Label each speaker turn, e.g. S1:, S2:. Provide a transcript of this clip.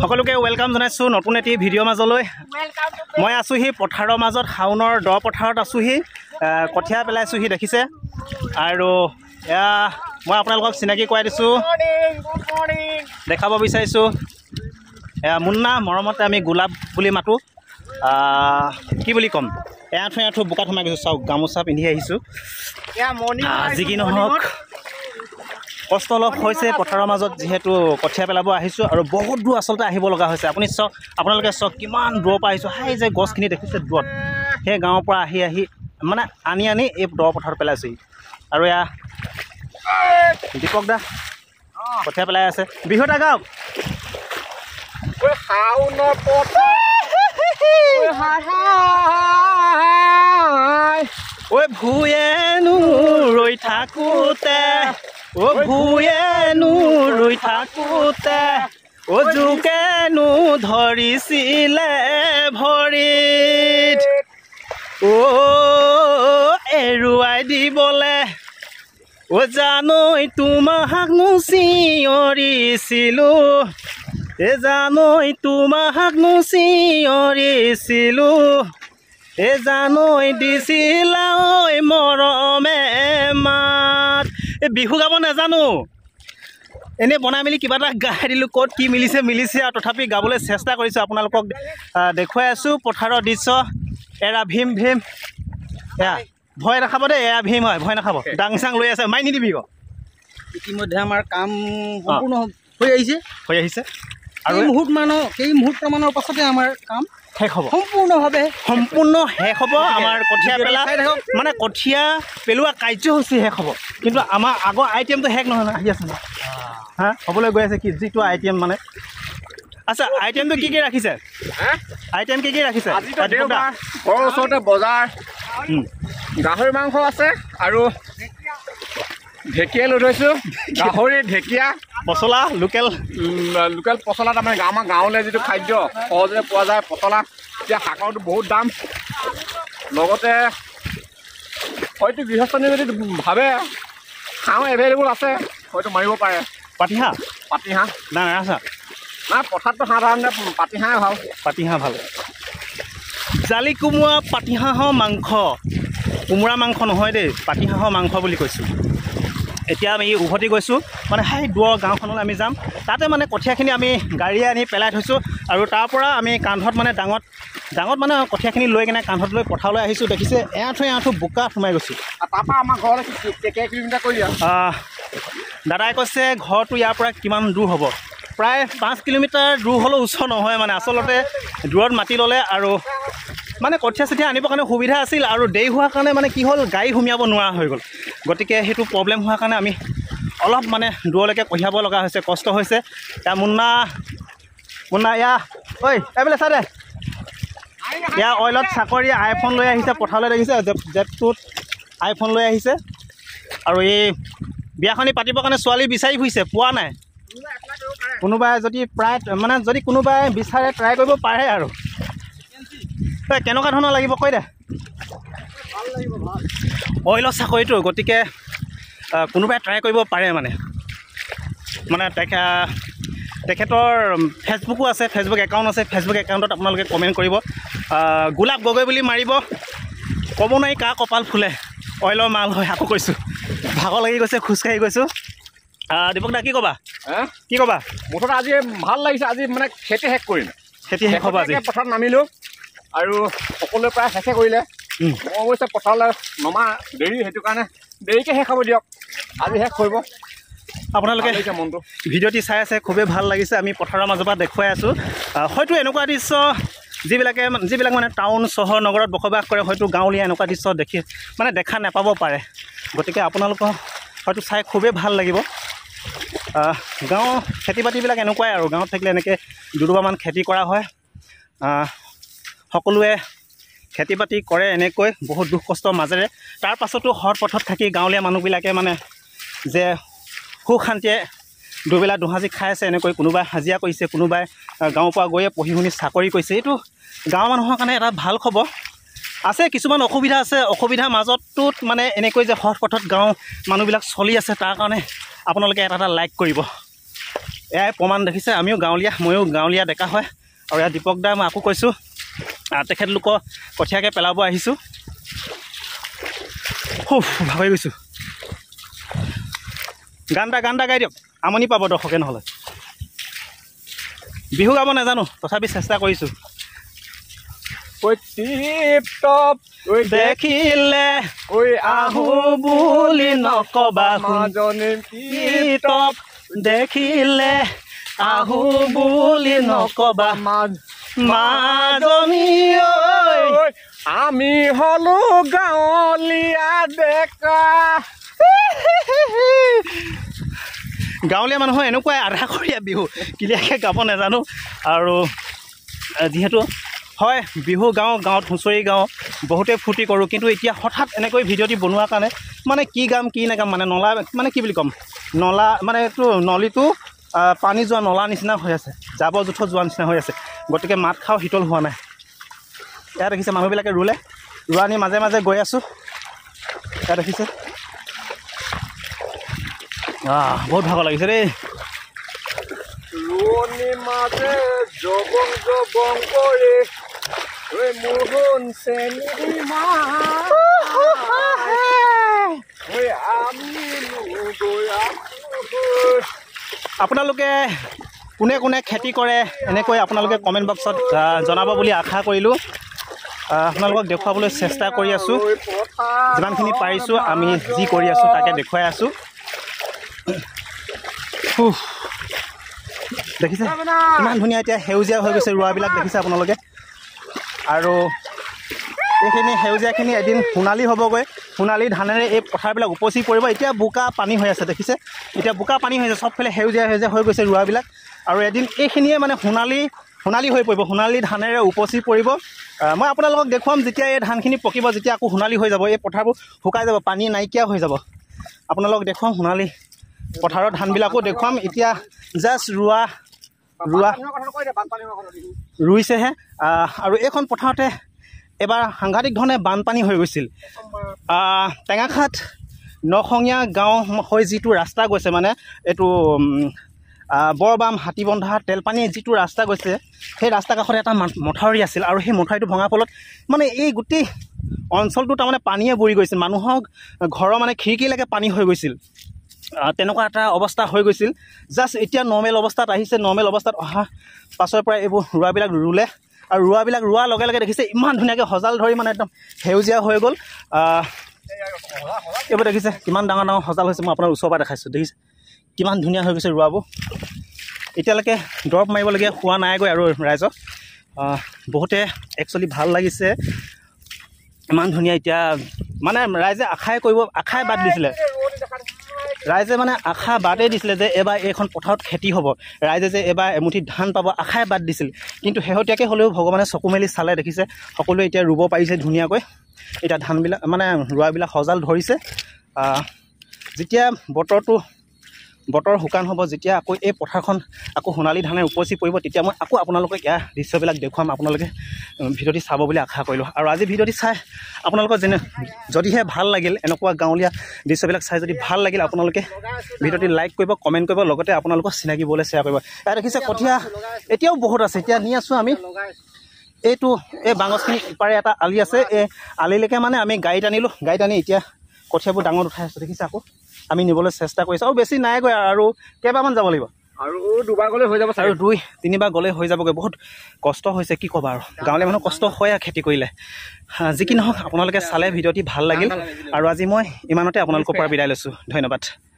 S1: সকলোকে ওয়েলকাম জনাইছোঁ নতুন এটি ভিডিঅ' মাজলৈ মই আছোঁহি পথাৰৰ মাজত শাওনৰ দ পথাৰত আছোঁহি কঠিয়া পেলাইছোঁহি দেখিছে আৰু এয়া মই আপোনালোকক চিনাকি কৰাই দিছোঁ দেখাব বিচাৰিছোঁ এয়া মুন্না মৰমতে আমি গোলাপ বুলি মাতোঁ কি বুলি ক'ম এআঠো এআঠো বোকাত সোমাই গৈছোঁ চাওক গামোচা পিন্ধি আহিছোঁ যি কি নহওক কষ্ট অলপ হৈছে পথাৰৰ মাজত যিহেতু কঠীয়া পেলাব আহিছোঁ আৰু বহুত দূৰ আচলতে আহিব লগা হৈছে আপুনি চাওক আপোনালোকে চাওক কিমান দূৰৰ পৰা আহিছোঁ সেই যে গছখিনি দেখিছে দূৰত সেই গাঁৱৰ পৰা আহি আহি মানে আনি আনি এই দ পথাৰত পেলাইছোঁহি আৰু এয়া দীপক দা কঠীয়া পেলাই আছে বিহু বিহুতা গাঁৱক ঐ ভূয়েনো ৰৈ থাকোঁতে ও গুয়ে ৰুই থাকোঁতে অজুকে নু ধৰিছিলে ভৰিত অ এৰুৱাই দিবলে অ জানৈ তোমাক নো চিঞৰিছিলো এ জানৈ তোমাক নো চিঞৰিছিলো এ জানৈ দিছিলা ঐ মৰমে মা এই বিহু গাব নাজানো এনেই বনাই মেলি কিবা এটা গাই দিলোঁ ক'ত কি মিলিছে মিলিছে আৰু তথাপি গাবলৈ চেষ্টা কৰিছোঁ আপোনালোকক দেখুৱাই আছোঁ পথাৰৰ দৃশ্য এৰা ভীম ভীম এয়া ভয় নাখাব দেই এৰা ভীম হয় ভয় নাখাব দাং চাং লৈ আছে মাই নিদিবি ইতিমধ্যে আমাৰ কাম সম্পূৰ্ণ হৈ আহিছে হৈ আহিছে আৰু মুহূৰ্তমানৰ কেই মুহূৰ্তমানৰ পাছতে আমাৰ কাম শেষ হ'ব সম্পূৰ্ণভাৱে সম্পূৰ্ণ শেষ হ'ব আমাৰ কঠীয়া পেলা মানে কঠীয়া পেলোৱা কাৰ্যসূচী শেষ হ'ব কিন্তু আমাৰ আগৰ আই টি এমটো শেষ নহয় আহি আছে নহয় হা হ'বলৈ গৈ আছে কি যিটো আই টি এম মানে আচ্ছা আই টি এমটো কি কি ৰাখিছে আই টি এম কি কি ৰাখিছে ঘৰৰ ওচৰতে বজাৰ গাহৰি মাংস আছে আৰু ঢেকীয়া লৈ থৈছোঁ গাহৰি ঢেকীয়া পচলা লোকেল লোকেল পচলা তাৰমানে আমাৰ গাঁৱলৈ যিটো খাদ্য সহজতে পোৱা যায় পচলা এতিয়া শাকৰটো বহুত দাম লগতে হয়তো গৃহস্থনী যদি ভাবে হাঁহ এভেইলেবল আছে হয়তো মাৰিব পাৰে পাতিহাঁহ পাতিহাঁহ নাই নাই আছা নাই পথাৰতটো সাধাৰণতে পাতিহাঁহে ভাল পাতিহাঁহ ভাল জালি কোমোৰা পাতিহাঁহৰ মাংস কোমোৰা মাংস নহয় দেই পাতিহাঁহৰ মাংস বুলি কৈছোঁ এতিয়া আমি উভতি গৈছোঁ মানে সেই দূৰৰ গাঁওখনলৈ আমি যাম তাতে মানে কঠীয়াখিনি আমি গাড়ীয়ে আনি পেলাই থৈছোঁ আৰু তাৰপৰা আমি কান্ধত মানে ডাঙত ডাঙত মানে কঠীয়াখিনি লৈ কিনে কান্ধত লৈ পথাৰলৈ আহিছোঁ দেখিছে এআঠু এআঠু বোকা সোমাই গৈছোঁ তাৰপৰা আমাৰ ঘৰলৈ কিলোমিটাৰ কৰি দাদাই কৈছে ঘৰটো ইয়াৰ পৰা কিমান দূৰ হ'ব প্ৰায় পাঁচ কিলোমিটাৰ দূৰ হ'লেও ওচৰ নহয় মানে আচলতে দূৰত মাতি ল'লে আৰু মানে কঠীয়া চঠীয়া আনিবৰ কাৰণে সুবিধা আছিল আৰু দেৰি হোৱাৰ কাৰণে মানে কি হ'ল গাড়ী সোমিয়াব নোৱাৰা হৈ গ'ল গতিকে সেইটো প্ৰব্লেম হোৱাৰ কাৰণে আমি অলপ মানে দূৰলৈকে কঢ়িয়াব লগা হৈছে কষ্ট হৈছে এয়া মুন্না মুন্না এয়া ঐ এইবিলাক চাই দে এয়া অইলত চাকৰি আইফোন লৈ আহিছে পথাৰলৈ দেখিছে জেপটোত আইফোন লৈ আহিছে আৰু এই বিয়াখনি পাতিবৰ কাৰণে ছোৱালী বিচাৰি ফুৰিছে পোৱা নাই কোনোবাই যদি প্ৰায় মানে যদি কোনোবাই বিচাৰে ট্ৰাই কৰিব পাৰে আৰু কেনেকুৱা ধৰণৰ লাগিব কৈ দে অইলৰ চাকৰিটো গতিকে কোনোবাই ট্ৰাই কৰিব পাৰে মানে মানে তেখে তেখেতৰ ফেচবুকো আছে ফেচবুক একাউণ্ট আছে ফেচবুক একাউণ্টত আপোনালোকে কমেণ্ট কৰিব গোলাপ গগৈ বুলি মাৰিব ক'ব নোৱাৰি কাৰ কপাল ফুলে অইলৰ মাল হয় আকৌ কৈছোঁ ভাগৰ লাগি গৈছে খোজকাঢ়ি গৈছোঁ দীপক দা কি ক'বা কি ক'বা মুঠতে আজি ভাল লাগিছে আজি মানে খেতি শেষ কৰিলে খেতি শেষ হ'ব আজি পথাৰত নামিলোঁ আৰু সকলোৱে প্ৰায় শেষে কৰিলে অৱশ্যে পথাৰলৈ নমা দেৰি সেইটো কাৰণে দেৰিকৈ শেষ হ'ব দিয়ক আজি শেষ কৰিব আপোনালোকে মনটো ভিডিঅ'টি চাই আছে খুবেই ভাল লাগিছে আমি পথাৰৰ মাজৰ পৰা দেখুৱাই আছোঁ হয়তো এনেকুৱা দৃশ্য যিবিলাকে যিবিলাক মানে টাউন চহৰ নগৰত বসবাস কৰে হয়তো গাঁৱলীয়া এনেকুৱা দৃশ্য দেখি মানে দেখা নাপাব পাৰে গতিকে আপোনালোকৰ হয়তো চাই খুবেই ভাল লাগিব গাঁও খেতি বাতিবিলাক এনেকুৱাই আৰু গাঁৱত থাকিলে এনেকৈ দুডোবামান খেতি কৰা হয় সকলোৱে খেতি বাতি কৰে এনেকৈ বহুত দুখ কষ্টৰ মাজেৰে তাৰ পাছতো পথত থাকি গাঁৱলীয়া মানুহবিলাকে মানে যে সুখ শান্তিয়ে দুবেলা দুহাজি খাই আছে এনেকৈ কোনোবাই হাজিৰা কৰিছে কোনোবাই গাঁৱৰ পৰা গৈয়ে পঢ়ি শুনি চাকৰি কৰিছে এইটো গাঁৱৰ মানুহৰ কাৰণে এটা ভাল খবৰ আছে কিছুমান অসুবিধা আছে অসুবিধাৰ মাজতো মানে এনেকৈ যে পথত গাঁও মানুহবিলাক চলি আছে তাৰ কাৰণে আপোনালোকে এটা এটা লাইক কৰিব এয়াই প্ৰমাণ দেখিছে আমিও গাঁৱলীয়া ময়ো গাঁৱলীয়া ডেকা হয় আৰু ইয়াত দীপক দা মই আকৌ কৈছোঁ তেখেতলোক কঠীয়াকে পেলাব আহিছোঁ খুব ভাবি গৈছোঁ গান এটা গান এটা গাই দিয়ক আমনি পাব দৰ্শকে নহ'লে বিহু গাব নাজানো তথাপি চেষ্টা কৰিছোঁ দেখিলে ঐ আহো বুলি নক'বা দেখিলে আহো বুলি নক'বা আমি হলো গাঁৱলীয়া ডেকা গাঁৱলীয়া মানুহৰ এনেকুৱাই আধাকৰীয়া বিহু কিলিয়াকৈ গাব নাজানো আৰু যিহেতু হয় বিহু গাওঁ গাঁৱত হুঁচৰি গাওঁ বহুতেই ফূৰ্তি কৰোঁ কিন্তু এতিয়া হঠাৎ এনেকৈ ভিডিঅ'টি বনোৱাৰ কাৰণে মানে কি গাম কি নাগাম মানে নলা মানে কি বুলি ক'ম নলা মানে এইটো নলীটো পানী যোৱা নলা নিচিনা হৈ আছে জাবৰ জোঁথৰ যোৱা নিচিনা হৈ আছে গতিকে মাত খাওঁ শীতল হোৱা নাই এয়া দেখিছে মানুহবিলাকে ৰুলে ৰোৱা নি মাজে মাজে গৈ আছোঁ এয়া দেখিছে বহুত ভাগৰ লাগিছে দেই আপোনালোকে কোনে কোনে খেতি কৰে এনেকৈ আপোনালোকে কমেণ্ট বক্সত জনাব বুলি আশা কৰিলোঁ আপোনালোকক দেখুৱাবলৈ চেষ্টা কৰি আছোঁ যিমানখিনি পাৰিছোঁ আমি যি কৰি আছোঁ তাকে দেখুৱাই আছোঁ দেখিছে ইমান ধুনীয়া এতিয়া সেউজীয়া হৈ গৈছে ৰোৱাবিলাক দেখিছে আপোনালোকে আৰু এইখিনি সেউজীয়াখিনি এদিন সোণালী হ'বগৈ সোণালী ধানেৰে এই পথাৰবিলাক উপচি পৰিব এতিয়া বোকা পানী হৈ আছে দেখিছে এতিয়া বোকা পানী হৈ আছে সবফালে সেউজীয়া সেউজীয়া হৈ গৈছে ৰোৱাবিলাক আৰু এদিন এইখিনিয়ে মানে সোণালী সোণালী হৈ পৰিব সোণালী ধানেৰে উপচি পৰিব মই আপোনালোকক দেখুৱাম যেতিয়া এই ধানখিনি পকিব যেতিয়া আকৌ সোণালী হৈ যাব এই পথাৰবোৰ শুকাই যাব পানী নাইকিয়া হৈ যাব আপোনালোকক দেখুৱাম সোণালী পথাৰৰ ধানবিলাকো দেখুৱাম এতিয়া জাষ্ট ৰোৱা ৰোৱা ৰুইছেহে আৰু এইখন পথাৰতে এবাৰ সাংঘাতিক ধৰণে বানপানী হৈ গৈছিল টেঙাখাত নখঙীয়া গাঁও হৈ যিটো ৰাস্তা গৈছে মানে এইটো বৰবাম হাতীবন্ধা তেলপানী যিটো ৰাস্তা গৈছে সেই ৰাস্তাৰ কাষতে এটা মথাউৰি আছিল আৰু সেই মথাউৰিটো ভঙা ফলত মানে এই গোটেই অঞ্চলটো তাৰমানে পানীয়ে বুৰি গৈছিল মানুহক ঘৰৰ মানে খিৰিকীলৈকে পানী হৈ গৈছিল তেনেকুৱা এটা অৱস্থা হৈ গৈছিল জাষ্ট এতিয়া নৰ্মেল অৱস্থাত আহিছে নৰ্মেল অৱস্থাত অহা পাছৰ পৰা এইবোৰ ৰোৱাবিলাক ৰুলে আৰু ৰোৱাবিলাক ৰোৱাৰ লগে লগে দেখিছে ইমান ধুনীয়াকৈ সজাল ধৰি মানে একদম সেউজীয়া হৈ গ'ল এইবোৰ দেখিছে কিমান ডাঙৰ ডাঙৰ সজাল হৈছে মই আপোনাৰ ওচৰৰ পৰা দেখাইছোঁ দেখিছে কিমান ধুনীয়া হৈ গৈছে ৰোৱাবোৰ এতিয়ালৈকে দৰৱ মাৰিবলগীয়া হোৱা নাইগৈ আৰু ৰাইজক বহুতে একচুৱেলি ভাল লাগিছে ইমান ধুনীয়া এতিয়া মানে ৰাইজে আশাই কৰিব আশাই বাদ দিছিলে ৰাইজে মানে আশা বাদেই দিছিলে যে এবাৰ এইখন পথাৰত খেতি হ'ব ৰাইজে যে এবাৰ এমুঠি ধান পাব আশাই বাদ দিছিল কিন্তু শেহতীয়াকৈ হ'লেও ভগৱানে চকু মেলি চালে দেখিছে সকলোৱে এতিয়া ৰুব পাৰিছে ধুনীয়াকৈ এতিয়া ধানবিলাক মানে ৰোৱাবিলাক সজাল ধৰিছে যেতিয়া বতৰটো বতৰ শুকান হ'ব যেতিয়া আকৌ এই পথাৰখন আকৌ সোণালী ধানে উপচি পৰিব তেতিয়া মই আকৌ আপোনালোকক ইয়াৰ দৃশ্যবিলাক দেখুৱাম আপোনালোকে ভিডিঅ'টি চাব বুলি আশা কৰিলোঁ আৰু আজি ভিডিঅ'টি চাই আপোনালোকৰ যেনে যদিহে ভাল লাগিল এনেকুৱা গাঁৱলীয়া দৃশ্যবিলাক চাই যদি ভাল লাগিল আপোনালোকে ভিডিঅ'টি লাইক কৰিব কমেণ্ট কৰিব লগতে আপোনালোকৰ চিনাকি বলে শ্বেয়াৰ কৰিব ইয়াত দেখিছে কঠীয়া এতিয়াও বহুত আছে এতিয়া নি আছোঁ আমি এইটো এই বাঙচখিনি ইপাৰে এটা আলি আছে এই আলিলৈকে মানে আমি গাড়ীত আনিলোঁ গাড়ীত আনি এতিয়া কঠিয়াবোৰ ডাঙৰ উঠাই আছো দেখিছে আকৌ আমি নিবলৈ চেষ্টা কৰিছোঁ আৰু বেছি নাইগৈ আৰু কেইবাৰমান যাব লাগিব আৰু দুবাৰ গ'লে হৈ যাব আৰু দুই তিনিবাৰ গ'লে হৈ যাবগৈ বহুত কষ্ট হৈছে কি ক'বা আৰু গাঁৱলীয়া মানুহ কষ্ট হয় আৰু খেতি কৰিলে যি কি নহওক আপোনালোকে চালে ভিডিঅ'টি ভাল লাগিল আৰু আজি মই ইমানতে আপোনালোকৰ পৰা বিদায় লৈছোঁ ধন্যবাদ